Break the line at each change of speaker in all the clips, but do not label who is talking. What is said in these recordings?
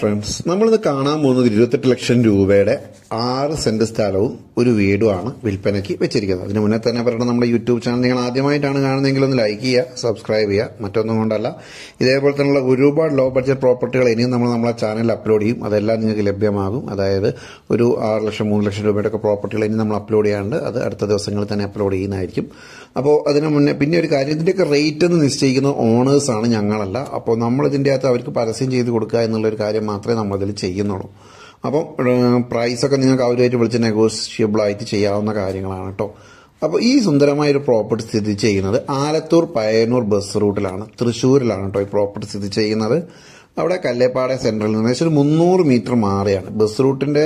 friends നമ്മളിന്ന് കാണാൻ പോകുന്നത് ഇരുപത്തെട്ട് ലക്ഷം രൂപയുടെ ആറ് സെന്റ് സ്ഥലവും ഒരു വീടുമാണ് വിൽപ്പനയ്ക്ക് വെച്ചിരിക്കുന്നത് അതിന് മുന്നേ തന്നെ പറയണം നമ്മുടെ യൂട്യൂബ് ചാനൽ നിങ്ങൾ ആദ്യമായിട്ടാണ് കാണുന്നതെങ്കിൽ ഒന്ന് ലൈക്ക് ചെയ്യുക സബ്സ്ക്രൈബ് ചെയ്യുക മറ്റൊന്നും കൊണ്ടല്ല ഇതേപോലെ തന്നെയുള്ള ഒരുപാട് ലോ ബഡ്ജറ്റ് പ്രോപ്പർട്ടികൾ ഇനിയും നമ്മൾ നമ്മളെ ചാനലിൽ അപ്ലോഡ് ചെയ്യും അതെല്ലാം നിങ്ങൾക്ക് ലഭ്യമാകും അതായത് ഒരു ആറ് ലക്ഷം മൂന്ന് ലക്ഷം രൂപയുടെ ഒക്കെ പ്രോപ്പർട്ടികൾ ഇനി നമ്മൾ അപ്ലോഡ് ചെയ്യാണ്ട് അത് അടുത്ത ദിവസങ്ങളിൽ തന്നെ അപ്ലോഡ് ചെയ്യുന്നതായിരിക്കും അപ്പോൾ അതിന് മുന്നേ പിന്നെ ഒരു കാര്യം ഇതിൻ്റെയൊക്കെ റേറ്റ് എന്ന് നിശ്ചയിക്കുന്ന ഓണേഴ്സാണ് ഞങ്ങളല്ല അപ്പോൾ നമ്മൾ ഇതിൻ്റെ അകത്ത് അവർക്ക് പരസ്യം ചെയ്ത് കൊടുക്കുക എന്നുള്ളൊരു കാര്യം കാര്യം മാത്രമേ നമ്മളതിൽ ചെയ്യുന്നുള്ളൂ അപ്പം പ്രൈസൊക്കെ നിങ്ങൾക്ക് അവരുമായിട്ട് വിളിച്ച് നെഗോഷ്യബിളായിട്ട് ചെയ്യാവുന്ന കാര്യങ്ങളാണ് കേട്ടോ അപ്പോൾ ഈ സുന്ദരമായ ഒരു പ്രോപ്പർട്ടി സ്ഥിതി ചെയ്യുന്നത് ആലത്തൂർ പയ്യന്നൂർ ബസ് റൂട്ടിലാണ് തൃശ്ശൂരിലാണ് കേട്ടോ ഈ പ്രോപ്പർട്ടി സ്ഥിതി ചെയ്യുന്നത് അവിടെ കല്ലേപ്പാട സെൻട്രൽ നിന്ന് ഏകദേശം ഒരു മുന്നൂറ് മീറ്റർ മാറിയാണ് ബസ് റൂട്ടിൻ്റെ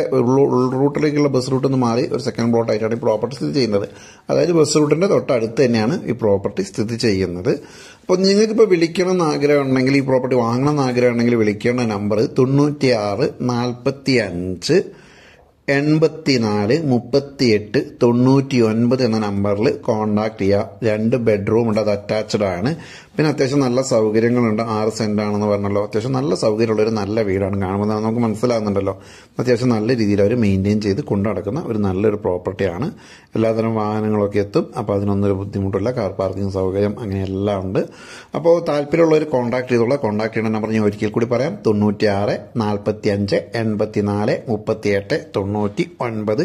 റൂട്ടിലേക്കുള്ള ബസ് റൂട്ട് നിന്ന് മാറി ഒരു സെക്കൻഡ് പ്ലോട്ടായിട്ടാണ് ഈ പ്രോപ്പർട്ടി സ്ഥിതി ചെയ്യുന്നത് അതായത് ബസ് റൂട്ടിൻ്റെ തൊട്ടടുത്ത് തന്നെയാണ് ഈ പ്രോപ്പർട്ടി സ്ഥിതി ചെയ്യുന്നത് അപ്പോൾ നിങ്ങൾക്കിപ്പോൾ വിളിക്കണം എന്ന് ആഗ്രഹം ഉണ്ടെങ്കിൽ ഈ പ്രോപ്പർട്ടി വാങ്ങണം എന്ന് ആഗ്രഹം ഉണ്ടെങ്കിൽ വിളിക്കേണ്ട നമ്പർ തൊണ്ണൂറ്റിയാറ് നാൽപ്പത്തി അഞ്ച് മുപ്പത്തി എട്ട് തൊണ്ണൂറ്റി ഒൻപത് എന്ന നമ്പറിൽ കോണ്ടാക്ട് ചെയ്യുക രണ്ട് ബെഡ്റൂം ഉണ്ട് അത് അറ്റാച്ച്ഡ് ആണ് പിന്നെ അത്യാവശ്യം നല്ല സൗകര്യങ്ങളുണ്ട് ആറ് സെന്റ് ആണെന്ന് പറഞ്ഞല്ലോ അത്യാവശ്യം നല്ല സൗകര്യമുള്ള ഒരു നല്ല വീടാണ് കാണുമ്പോൾ നമുക്ക് മനസ്സിലാകുന്നുണ്ടല്ലോ അത്യാവശ്യം നല്ല രീതിയിൽ അവർ മെയിൻറ്റെയിൻ ചെയ്ത് കൊണ്ടുനടക്കുന്ന ഒരു നല്ലൊരു പ്രോപ്പർട്ടിയാണ് എല്ലാതരം വാഹനങ്ങളൊക്കെ എത്തും അപ്പോൾ അതിനൊന്നൊരു ബുദ്ധിമുട്ടില്ല കാർ പാർക്കിംഗ് സൗകര്യം അങ്ങനെ എല്ലാം ഉണ്ട് അപ്പോൾ താല്പര്യമുള്ളവർ കോൺടാക്ട് ചെയ്തുള്ള കോൺടാക്ട് ചെയ്യുന്ന നമ്പർ ഞാൻ ഒരിക്കൽ കൂടി പറയാം തൊണ്ണൂറ്റി ആറ് നാൽപ്പത്തി അഞ്ച് എൺപത്തി നാല് എട്ട് തൊണ്ണൂറ് തൊണ്ണൂറ്റി ഒൻപത്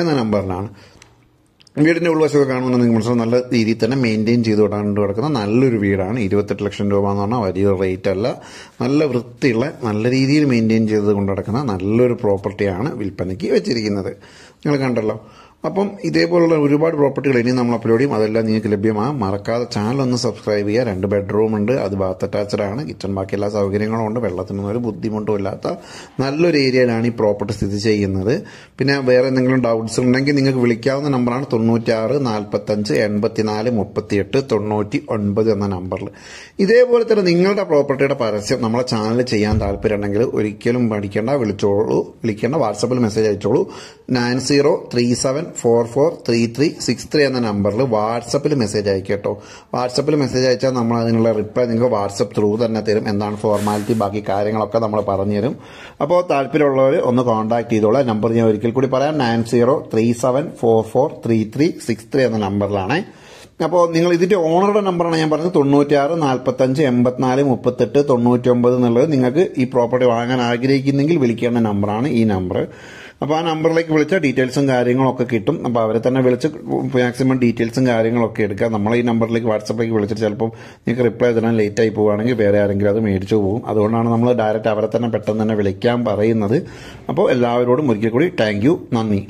എന്ന നമ്പറിലാണ് വീടിൻ്റെ ഉൾവശമൊക്കെ കാണുമ്പോൾ നിങ്ങൾ മനസ്സിലാവും നല്ല രീതിയിൽ തന്നെ മെയിൻറ്റെയിൻ ചെയ്ത് വിടാണ്ട് കിടക്കുന്ന നല്ലൊരു വീടാണ് ഇരുപത്തെട്ട് ലക്ഷം രൂപ എന്ന് പറഞ്ഞാൽ വലിയ റേറ്റ് അല്ല നല്ല വൃത്തിയുള്ള നല്ല രീതിയിൽ മെയിൻറ്റെയിൻ ചെയ്ത് കൊണ്ട് നടക്കുന്ന നല്ലൊരു പ്രോപ്പർട്ടിയാണ് വിൽപ്പനയ്ക്ക് വെച്ചിരിക്കുന്നത് നിങ്ങൾ കണ്ടല്ലോ അപ്പം ഇതേപോലുള്ള ഒരുപാട് പ്രോപ്പർട്ടികൾ ഇനി നമ്മൾ അപ്ലോഡ് ചെയ്യും അതെല്ലാം നിങ്ങൾക്ക് ലഭ്യമാണ് മറക്കാതെ ചാനൽ ഒന്ന് സബ്സ്ക്രൈബ് ചെയ്യുക രണ്ട് ബെഡ്റൂം ഉണ്ട് അത് ബാത്ത് അറ്റാച്ച്ഡ് ആണ് കിച്ചൺ ബാക്കി എല്ലാ സൗകര്യങ്ങളും ഉണ്ട് വെള്ളത്തിനൊന്നും ഒരു ബുദ്ധിമുട്ടും ഇല്ലാത്ത നല്ലൊരു ഏരിയയിലാണ് ഈ പ്രോപ്പർട്ടി സ്ഥിതി ചെയ്യുന്നത് പിന്നെ വേറെ എന്തെങ്കിലും ഡൗട്ട്സ് ഉണ്ടെങ്കിൽ നിങ്ങൾക്ക് വിളിക്കാവുന്ന നമ്പറാണ് തൊണ്ണൂറ്റാറ് നാൽപ്പത്തഞ്ച് എൺപത്തിനാല് മുപ്പത്തിയെട്ട് തൊണ്ണൂറ്റി ഒൻപത് എന്ന നമ്പറിൽ ഇതേപോലെ തന്നെ നിങ്ങളുടെ പ്രോപ്പർട്ടിയുടെ പരസ്യം നമ്മളെ ചാനൽ ചെയ്യാൻ ഉണ്ടെങ്കിൽ ഒരിക്കലും പഠിക്കേണ്ട വിളിച്ചോളൂ വിളിക്കേണ്ട വാട്സപ്പിൽ മെസ്സേജ് അയച്ചോളൂ nine zero three seven four four three three six three എന്ന നമ്പറിൽ വാട്സപ്പിൽ മെസ്സേജ് അയക്കുക കേട്ടോ വാട്സപ്പിൽ മെസ്സേജ് അയച്ചാൽ നമ്മൾ അതിനുള്ള റിപ്ലൈ നിങ്ങൾക്ക് വാട്സപ്പ് ത്രൂ തന്നെ തരും എന്താണ് ഫോർമാലിറ്റി ബാക്കി കാര്യങ്ങളൊക്കെ നമ്മൾ പറഞ്ഞു തരും അപ്പോൾ താല്പര്യമുള്ളവർ ഒന്ന് കോൺടാക്ട് ചെയ്തോളാം നമ്പർ ഞാൻ ഒരിക്കൽ കൂടി പറയാം nine zero three seven four four three three six three എന്ന നമ്പറിലാണേ അപ്പോൾ നിങ്ങൾ ഇതിന്റെ ഓണറുടെ നമ്പറാണ് ഞാൻ പറഞ്ഞത് തൊണ്ണൂറ്റിയാറ് നാൽപ്പത്തഞ്ച് എൺപത്തിനാല് മുപ്പത്തെട്ട് തൊണ്ണൂറ്റി ഒമ്പത് എന്നുള്ളത് നിങ്ങൾക്ക് ഈ പ്രോപ്പർട്ടി വാങ്ങാൻ ആഗ്രഹിക്കുന്നെങ്കിൽ വിളിക്കേണ്ട നമ്പറാണ് ഈ നമ്പർ അപ്പോൾ ആ നമ്പറിലേക്ക് വിളിച്ചാൽ ഡീറ്റെയിൽസും കാര്യങ്ങളൊക്കെ കിട്ടും അപ്പോൾ അവരെ തന്നെ വിളിച്ച് മാക്സിമം ഡീറ്റെയിൽസും കാര്യങ്ങളൊക്കെ എടുക്കുക നമ്മൾ ഈ നമ്പറിലേക്ക് വാട്സപ്പിലേക്ക് വിളിച്ചിട്ട് ചിലപ്പം നിങ്ങൾക്ക് റിപ്ലൈ തരാൻ ലേറ്റ് ആയി പോവുകയാണെങ്കിൽ വേറെ ആരെങ്കിലും അത് മേടിച്ചു പോകും അതുകൊണ്ടാണ് നമ്മൾ ഡയറക്റ്റ് അവരെ തന്നെ പെട്ടെന്ന് തന്നെ വിളിക്കാൻ പറയുന്നത് അപ്പോൾ എല്ലാവരോടും ഒരിക്കൽ കൂടി താങ്ക് നന്ദി